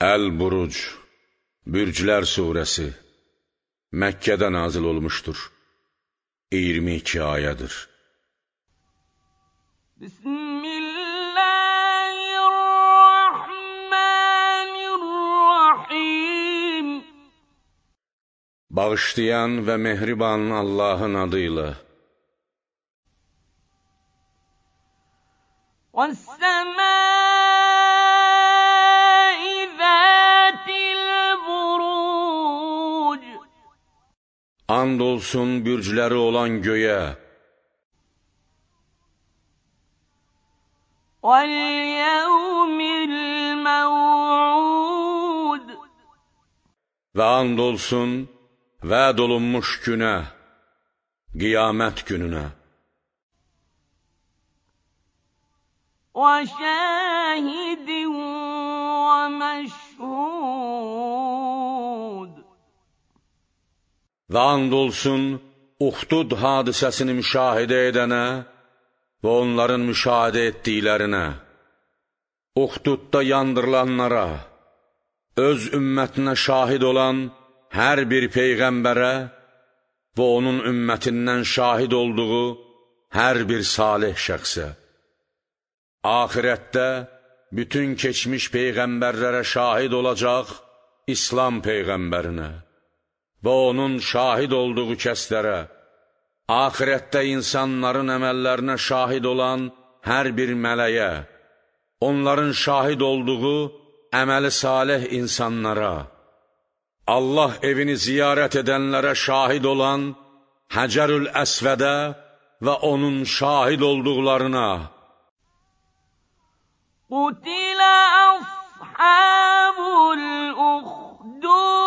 El buruc Bürclər Suresi Məkkədə nazil olmuşdur. 22 ayədir. Bismillahirrahmanirrahim Bağışlayan və mehriban Allahın adıyla. وَالسَّمَاءِ Andolsun bürcleri bürcləri olan göyə. Və and ve vəd olunmuş günə, qiyamət gününə. وَشَاهِدٍ Və and olsun Uxdud hadisəsini müşahidə edənə və onların müşahidə etdiklərinə, Uxdudda yandırılanlara, öz ümmətinə şahid olan hər bir peyğəmbərə və onun ümmətindən şahid olduğu hər bir salih şəxsə, axirətdə bütün keçmiş peyğəmbərlərə şahid olacaq İslam peyğəmbərinə, və onun şahid olduğu kəslərə, axirətdə insanların əməllərinə şahid olan hər bir mələyə, onların şahid olduğu əməli salih insanlara, Allah evini ziyarət edənlərə şahid olan Həcərül Əsvədə və onun şahid olduqlarına, Qutilə əshabul uxdur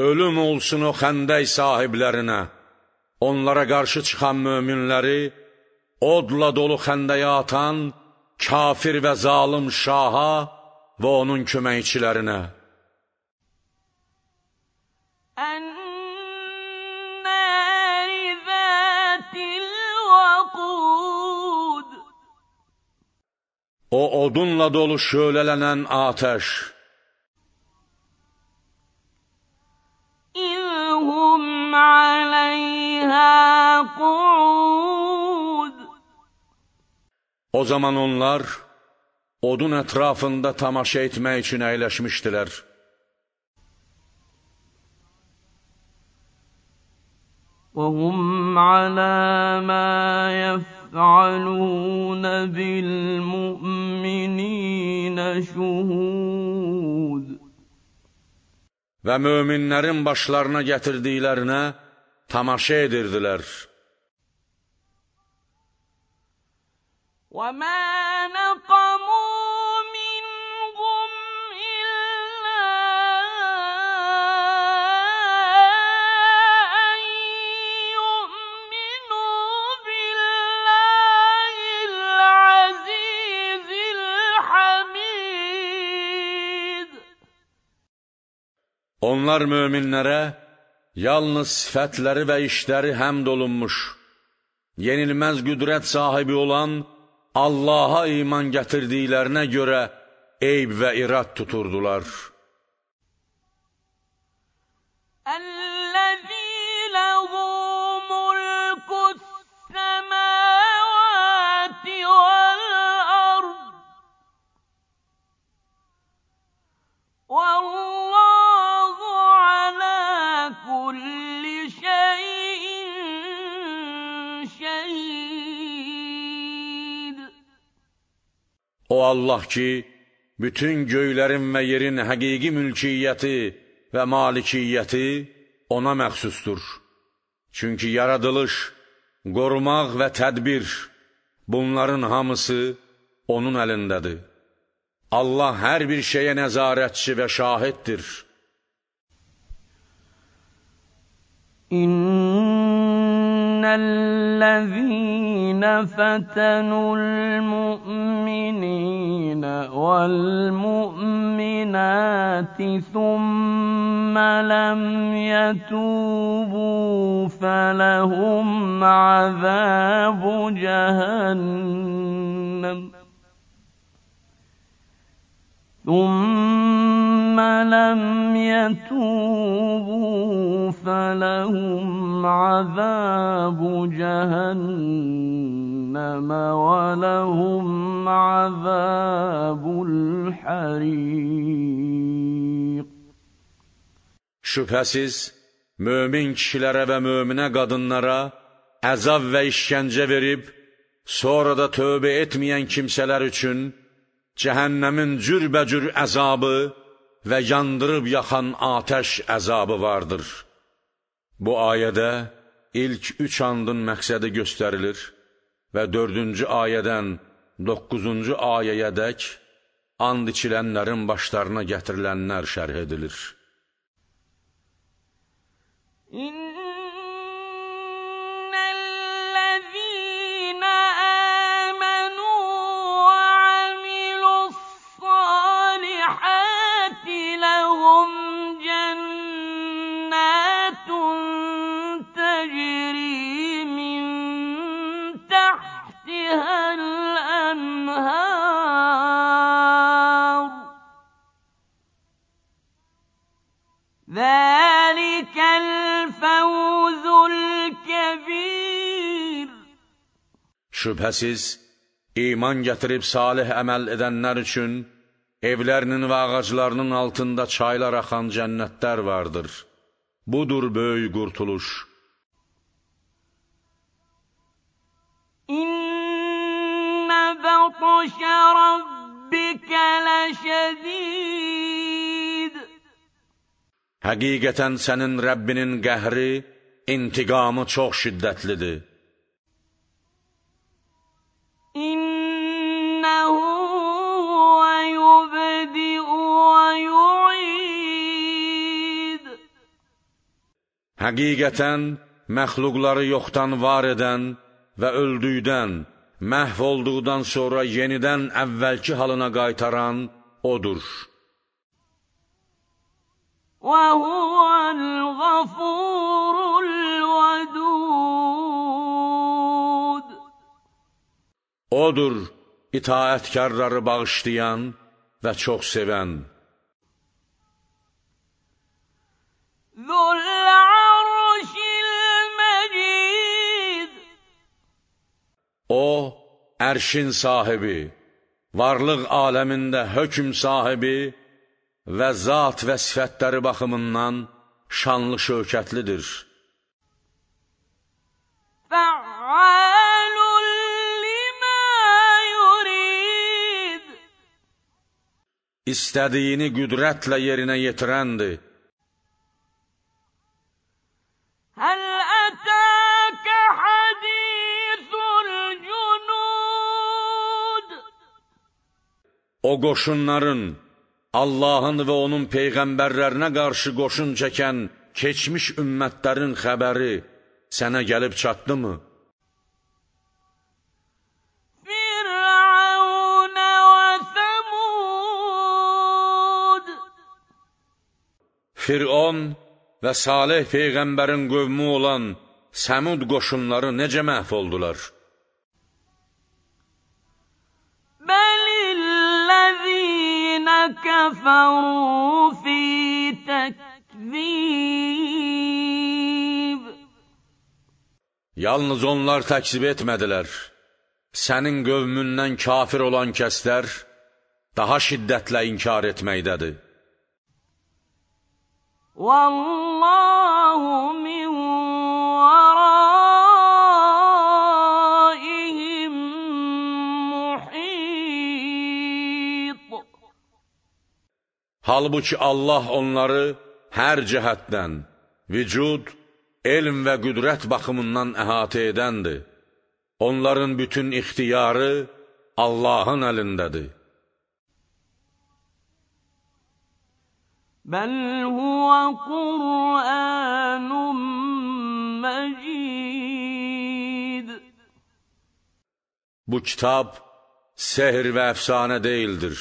Ölüm olsun o xəndək sahiblərinə. Onlara qarşı çıxan möminləri odla dolu xəndəyə atan kafir və zalım şaha və onun köməkçilərinə. O odunla dolu şölələnən ateş. O zaman onlar odun ətrafında tamaşa etmək üçün əyləşmişdilər. وَهُمْ عَلَى مَا يَفْعَلُونَ بِالْمُؤْمِنِينَ شُهُودٌ Və möminlərin başlarına gətirdiklərinə tamaşa edirdilər. Onlar müminlere yalnız fetleri ve işleri hem dolunmuş, yenilmez güdret sahibi olan Allaha iman gətirdiklərinə görə eyb və irad tuturdular. O Allah ki, bütün göylərin və yerin həqiqi mülkiyyəti və malikiyyəti ona məxsusdur. Çünki yaradılış, qorumaq və tədbir bunların hamısı onun əlindədir. Allah hər bir şeyə nəzarətçi və şahiddir. İnnellezî الذين فتنوا المؤمنين والمؤمنات ثم لم يتوبوا فلهم عذاب جهنم ثم لم يتوبوا فلهم عذاب جهنم جهنم ولهم عذاب الحريق Şübhəsiz, mömin kişilərə və möminə qadınlara əzab və işgəncə verib, sonra da tövbə etməyən kimsələr üçün cəhənnəmin cürbəcür əzabı və yandırıb yaxan atəş əzabı vardır. Bu ayədə ilk üç andın məqsədi göstərilir və dördüncü ayədən doqquzuncu ayəyədək and içilənlərin başlarına gətirilənlər şərh edilir. İn Şübhəsiz, iman gətirib salih əməl edənlər üçün evlərinin və ağaclarının altında çaylar axan cənnətlər vardır. Budur böyük qurtuluş. İnnə bətşə rabbikə ləşədid Həqiqətən sənin Rəbbinin qəhri, intiqamı çox şiddətlidir. Həqiqətən, məxluqları yoxdan var edən və öldükdən, məhv olduqdan sonra yenidən əvvəlki halına qaytaran O'dur. وَهُوَ الْغَفُورُ الْوَدُودُ Odur, itaətkarları bağışlayan və çox sevən. O, ərşin sahibi, varlıq aləmində hökm sahibi və zat və sifətləri baxımından şanlı şövkətlidir. Fəalul limə yurid İstədiyini qüdrətlə yerinə yetirəndir. O qoşunların, Allahın və onun peyğəmbərlərinə qarşı qoşun çəkən keçmiş ümmətlərin xəbəri sənə gəlib çatdımı? Fir'on və Salih Peyğəmbərin qövmü olan Səmud qoşunları necə məhv oldular? كفروا في تكذيب Yalnız onlar təkzib etmədilər. Sənin qövmündən kafir olan kəslər daha şiddətlə inkar etməkdədir. Vallahu Halbuki Allah onları hər cəhətdən, vücud, elm və qüdrət baxımından əhatə edəndir. Onların bütün ixtiyarı Allahın əlindədir. Bəl huvə Qur'anun məcid Bu kitab sehr və əfsanə deyildir.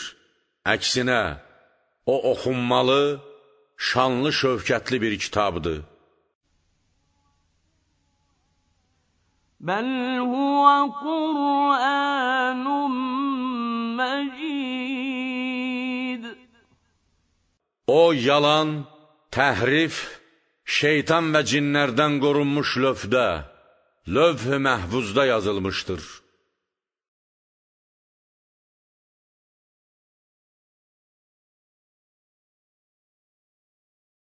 Əksinə, O oxunmalı, şanlı şövkətli bir kitabdır. Bəl huvə Qur'anun məcid. O yalan, təhrif, şeytan və cinlərdən qorunmuş lövdə, lövh-ü məhvuzda yazılmışdır.